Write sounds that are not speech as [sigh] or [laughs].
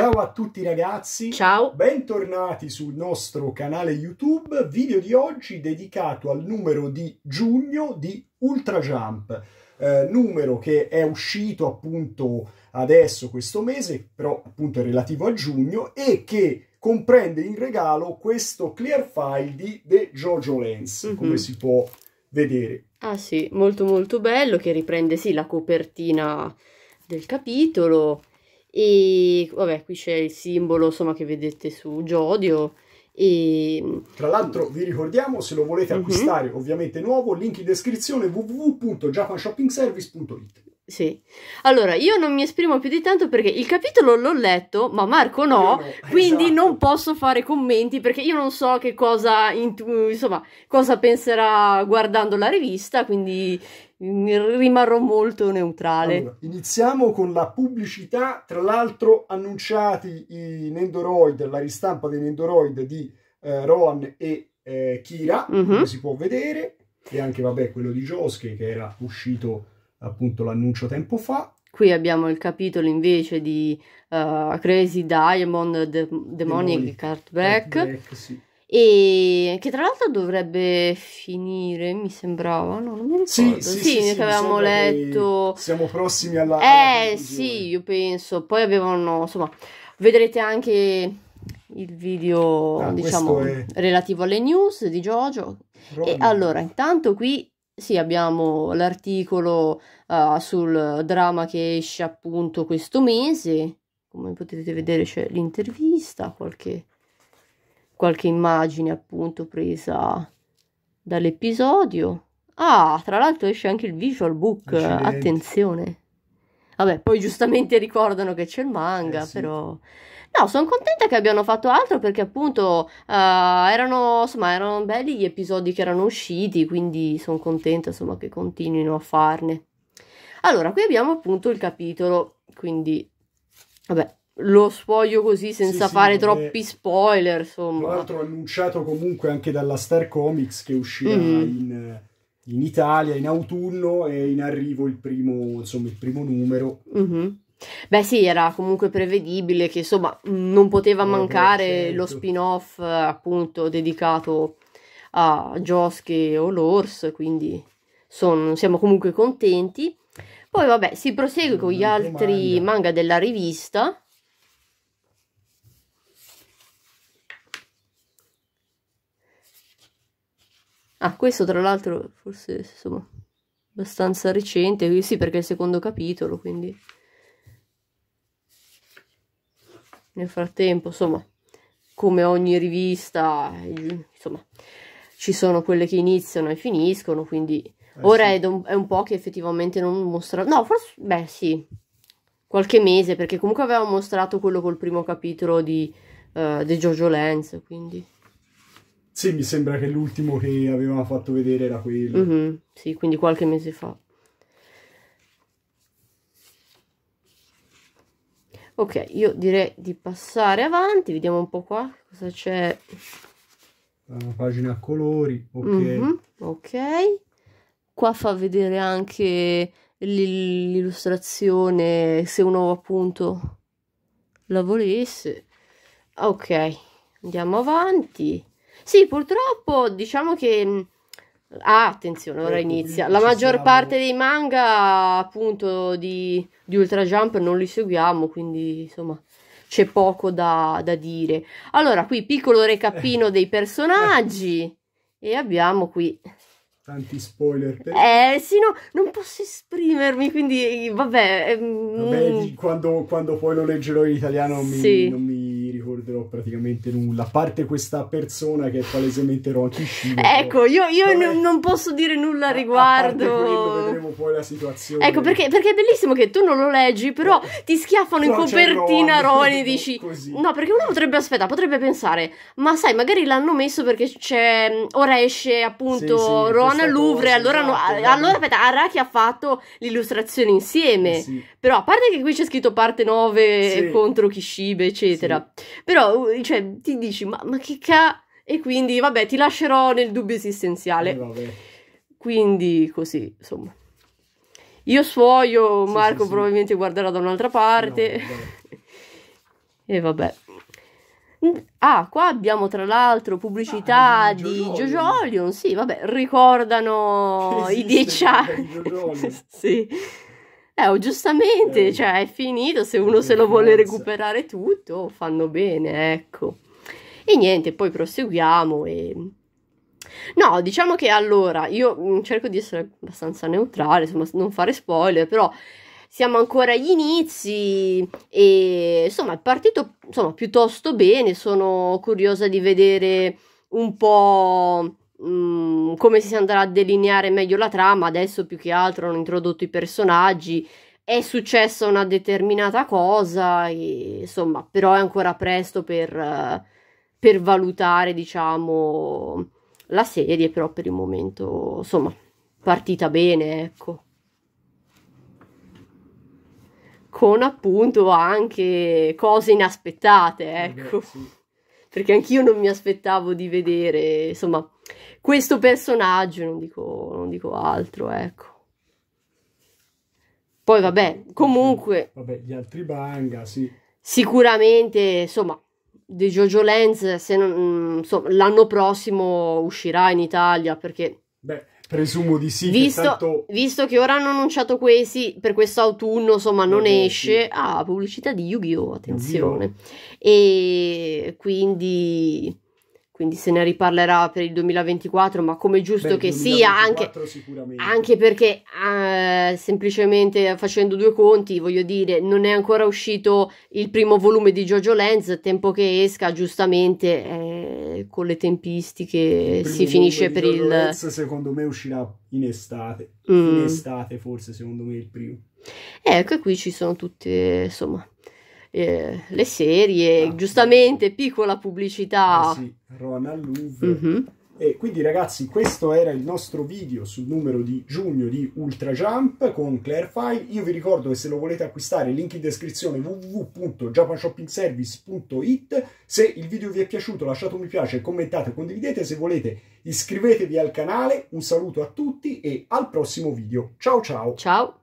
Ciao a tutti ragazzi, Ciao. bentornati sul nostro canale YouTube, video di oggi dedicato al numero di giugno di Ultra Jump, eh, numero che è uscito appunto adesso questo mese, però appunto è relativo a giugno e che comprende in regalo questo clear file di The Jojo Lens, mm -hmm. come si può vedere. Ah sì, molto molto bello che riprende sì la copertina del capitolo e vabbè qui c'è il simbolo insomma che vedete su Jodio e... Tra l'altro vi ricordiamo, se lo volete mhm. acquistare uh -huh. ovviamente nuovo, link in descrizione www.japanshoppingservice.it sì. Allora, io non mi esprimo più di tanto perché il capitolo l'ho letto, ma Marco no, no quindi esatto. non posso fare commenti perché io non so che cosa, insomma, cosa penserà guardando la rivista, quindi rimarrò molto neutrale. Allora, iniziamo con la pubblicità, tra l'altro annunciati i Nendoroid, la ristampa dei Nendoroid di eh, Rohan e eh, Kira, mm -hmm. come si può vedere, e anche vabbè quello di Josuke che era uscito appunto l'annuncio tempo fa. Qui abbiamo il capitolo invece di uh, Crazy Diamond, De Demonic, Demonic Cardback. Cardback sì e che tra l'altro dovrebbe finire, mi sembrava, no, non mi ricordo. Sì, sì, sì, sì che avevamo letto. Dei... Siamo prossimi alla Eh, alla sì, io penso. Poi avevano, insomma, vedrete anche il video, ah, diciamo, è... relativo alle news di Jojo. E allora, intanto qui sì, abbiamo l'articolo uh, sul drama che esce appunto questo mese. Come potete vedere c'è l'intervista, qualche qualche immagine appunto presa dall'episodio. Ah, tra l'altro esce anche il visual book, Accidenti. attenzione. Vabbè, poi giustamente ricordano che c'è il manga, eh, sì. però... No, sono contenta che abbiano fatto altro perché appunto uh, erano, insomma, erano belli gli episodi che erano usciti, quindi sono contenta insomma, che continuino a farne. Allora, qui abbiamo appunto il capitolo, quindi vabbè, lo spoglio così senza sì, fare sì, troppi spoiler. Insomma. Tra l'altro, annunciato comunque anche dalla Star Comics che uscirà mm. in, eh, in, Italia in autunno e in arrivo il primo, insomma, il primo numero. Mm-hmm. Beh, sì, era comunque prevedibile che insomma non poteva no, mancare certo. lo spin-off appunto dedicato a Josche e l'Ors, quindi son, siamo comunque contenti. Poi vabbè, si prosegue con gli altri manga. manga della rivista Ah, questo tra l'altro forse insomma abbastanza recente, sì perché è il secondo capitolo, quindi nel frattempo insomma come ogni rivista insomma ci sono quelle che iniziano e finiscono, quindi eh, ora sì. è, un, è, un, po' che effettivamente non mostra, no forse, beh sì, qualche mese perché comunque avevamo mostrato quello col primo capitolo di, uh, di Jojo Lenz, quindi... Sì, mi sembra che l'ultimo che aveva fatto vedere era quello. Mm-hmm, sì, quindi qualche mese fa. Ok, io direi di passare avanti, vediamo un po' qua cosa c'è. Una pagina a colori, ok. Mm-hmm, ok, qua fa vedere anche l'illustrazione se uno appunto la volesse. Ok, andiamo avanti. Sì, purtroppo diciamo che... Mm, ah, attenzione, ora eh, inizia. La maggior parte dei manga appunto di, di Ultra Jump non li seguiamo, quindi insomma c'è poco da, da, dire. Allora, qui piccolo recapino eh. dei personaggi [laughs] e abbiamo qui... Tanti spoiler. Per... Eh sì, no, non posso esprimermi, quindi vabbè... Ehm... vabbè mm. quando, quando, poi lo leggerò in italiano sì. mi, non mi ricorderò praticamente nulla, a parte questa persona che è palesemente Rocky Shiva. Ecco, io, io cioè, no, non posso dire nulla a riguardo. A quello, vedremo poi la situazione. Ecco, perché, perché, è bellissimo che tu non lo leggi, però eh, ti schiaffano no, in copertina Ron e [laughs] dici... Così. No, perché uno potrebbe aspettare, potrebbe pensare, ma sai, magari l'hanno messo perché c'è... Ora esce appunto sì, sì, Ron al Louvre, esatto, allora, esatto, no, allora aspetta, Araki ha fatto l'illustrazione insieme. Sì. Però a parte che qui c'è scritto parte 9 contro Kishibe, eccetera. Sì. Però, uh, cioè, ti dici, ma, ma che ca... E quindi, vabbè, ti lascerò nel dubbio esistenziale. Eh, quindi, così, insomma. Io suoio, sì, Marco sì, sì. probabilmente guarderà da un'altra parte. No, vabbè. [laughs] e vabbè. Ah, qua abbiamo tra l'altro pubblicità ah, di Jojolion. Sì, vabbè, ricordano [laughs] i dieci anni. [laughs] sì. Eh, giustamente, eh. cioè è finito, se uno se lo vuole recuperare tutto, fanno bene, ecco. E niente, poi proseguiamo e... No, diciamo che allora, io mm, cerco di essere abbastanza neutrale, insomma, non fare spoiler, però siamo ancora agli inizi e insomma è partito insomma, piuttosto bene, sono curiosa di vedere un po' Mm, come si andrà a delineare meglio la trama. Adesso più che altro hanno introdotto i personaggi, è successa una determinata cosa, e, insomma, però è ancora presto per, eh, per valutare, diciamo, la serie, però per il momento, insomma, partita bene, ecco. con appunto anche cose inaspettate, eh ecco. Beh, perché anch'io non mi aspettavo di vedere, insomma, questo personaggio, non dico, non dico altro, ecco. Poi vabbè, comunque... Vabbè, gli altri banga, sì. Sicuramente, insomma, The Jojo Lens, se non, mm, insomma, l'anno prossimo uscirà in Italia, perché... Beh, Presumo di sì. Visto che, tanto... visto che ora hanno annunciato questi per questo autunno, insomma, non, non esce. Ah, pubblicità di Yu-Gi-Oh! Attenzione. Yu -Oh. E quindi, quindi. se ne riparlerà per il 2024, ma come giusto Beh, che sia, anche, anche perché eh, semplicemente facendo due conti, voglio dire, non è ancora uscito il primo volume di Jojo Lens, tempo che esca, giustamente, eh, con le tempistiche si finisce per il... Lorenz secondo me uscirà in estate, mm. in estate forse secondo me il primo. Eh, ecco qui ci sono tutte insomma eh, le serie, ah. giustamente eh. piccola pubblicità. Eh sì, Rowan Louvre. Mm -hmm. E quindi ragazzi questo era il nostro video sul numero di giugno di Ultra Jump con Clarify. Io vi ricordo che se lo volete acquistare link in descrizione www.japanshoppingservice.it Se il video vi è piaciuto lasciate un mi piace, commentate, condividete. Se volete iscrivetevi al canale. Un saluto a tutti e al prossimo video. Ciao ciao! Ciao!